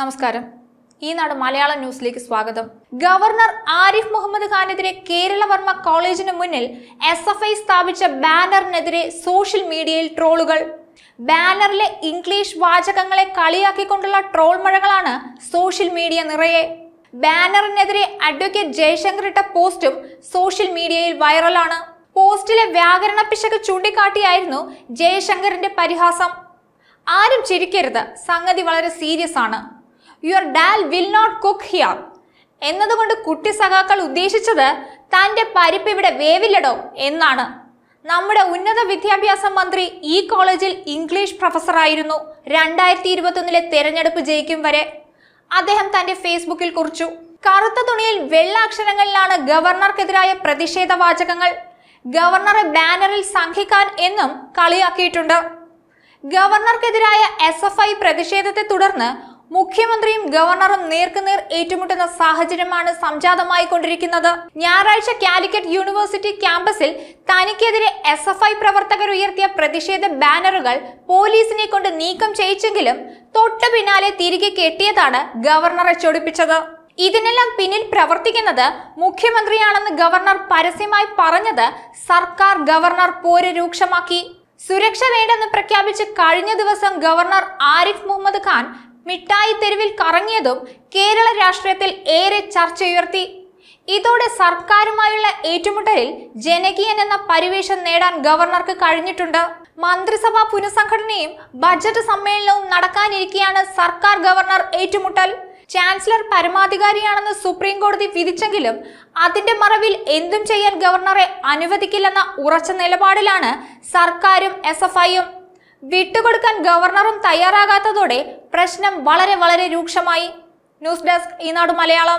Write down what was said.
നമസ്കാരം ഈ നാട് മലയാളം ന്യൂസിലേക്ക് സ്വാഗതം ഗവർണർ ആരിഫ് മുഹമ്മദ് ഖാനെതിരെ കേരളവർമ്മ കോളേജിന് മുന്നിൽ എസ് എഫ് ഐ സ്ഥാപിച്ച ബാനറിനെതിരെ സോഷ്യൽ മീഡിയയിൽ ട്രോളുകൾ ബാനറിലെ ഇംഗ്ലീഷ് വാചകങ്ങളെ കളിയാക്കിക്കൊണ്ടുള്ള ട്രോൾ മഴകളാണ് സോഷ്യൽ മീഡിയ നിറയെ ബാനറിനെതിരെ അഡ്വക്കേറ്റ് ജയശങ്കർ ഇട്ട പോസ്റ്റും സോഷ്യൽ മീഡിയയിൽ വൈറലാണ് പോസ്റ്റിലെ വ്യാകരണ പിശക് ചൂണ്ടിക്കാട്ടിയായിരുന്നു ജയശങ്കറിന്റെ പരിഹാസം ആരും ചിരിക്കരുത് സംഗതി വളരെ സീരിയസ് ആണ് your dal will not cook here എന്നതുകൊണ്ട് കുട്ടി സഖാക്കൾ ഉദ്ദേശിച്ചത് തൻ്റെ പരിപ്പ് ഇവിടെ വേവില്ലടോ എന്നാണ് നമ്മുടെ ഉന്നത വിദ്യാഭ്യാസ മന്ത്രി ഈ കോളേജിൽ ഇംഗ്ലീഷ് പ്രൊഫസറായിരുന്നു രണ്ടായിരത്തി ഇരുപത്തൊന്നിലെ തെരഞ്ഞെടുപ്പ് ജയിക്കും വരെ അദ്ദേഹം തന്റെ ഫേസ്ബുക്കിൽ കുറിച്ചു കറുത്ത തുണിയിൽ വെള്ള അക്ഷരങ്ങളിലാണ് ഗവർണർക്കെതിരായ പ്രതിഷേധ വാചകങ്ങൾ ഗവർണറെ ബാനറിൽ സംഘിക്കാൻ എന്നും കളിയാക്കിയിട്ടുണ്ട് ഗവർണർക്കെതിരായ എസ് എഫ് ഐ പ്രതിഷേധത്തെ തുടർന്ന് മുഖ്യമന്ത്രിയും ഗവർണറും നേർക്കുനേർ ഏറ്റുമുട്ടുന്ന സാഹചര്യമാണ് കൊണ്ടിരിക്കുന്നത് ഞായറാഴ്ച കാലിക്കറ്റ് യൂണിവേഴ്സിറ്റി ക്യാമ്പസിൽ തനിക്കെതിരെ എസ് എഫ് ഐ പ്രവർത്തകർ ഉയർത്തിയ പ്രതിഷേധ ബാനറുകൾ പോലീസിനെ കൊണ്ട് നീക്കം ചെയ്യിച്ചെങ്കിലും തൊട്ടു പിന്നാലെ തിരികെ കെട്ടിയതാണ് ഗവർണറെ ചൊടിപ്പിച്ചത് ഇതിനെല്ലാം പിന്നിൽ പ്രവർത്തിക്കുന്നത് മുഖ്യമന്ത്രിയാണെന്ന് ഗവർണർ പരസ്യമായി പറഞ്ഞത് സർക്കാർ ഗവർണർ പോര് രൂക്ഷമാക്കി സുരക്ഷ വേണ്ടെന്ന് പ്രഖ്യാപിച്ച് കഴിഞ്ഞ ദിവസം ഗവർണർ ആരിഫ് മുഹമ്മദ് ഖാൻ മിഠായി തെരുവിൽ കറങ്ങിയതും കേരള രാഷ്ട്രീയത്തിൽ ഏറെ ചർച്ചയുയർത്തി ഇതോടെ സർക്കാരുമായുള്ള ഏറ്റുമുട്ടലിൽ ജനകീയൻ എന്ന പരിവേഷം നേടാൻ ഗവർണർക്ക് കഴിഞ്ഞിട്ടുണ്ട് മന്ത്രിസഭാ പുനഃസംഘടനയും ബജറ്റ് സമ്മേളനവും നടക്കാനിരിക്കെയാണ് സർക്കാർ ഗവർണർ ഏറ്റുമുട്ടൽ ചാൻസലർ പരമാധികാരിയാണെന്ന് സുപ്രീം കോടതി വിധിച്ചെങ്കിലും അതിന്റെ മറവിൽ എന്തും ചെയ്യാൻ ഗവർണറെ അനുവദിക്കില്ലെന്ന ഉറച്ച നിലപാടിലാണ് സർക്കാരും എസ് വിട്ടുകൊടുക്കാൻ ഗവർണറും തയ്യാറാകാത്തതോടെ പ്രശ്നം വളരെ വളരെ രൂക്ഷമായി ന്യൂസ് ഡെസ്ക് ഈനാട് മലയാളം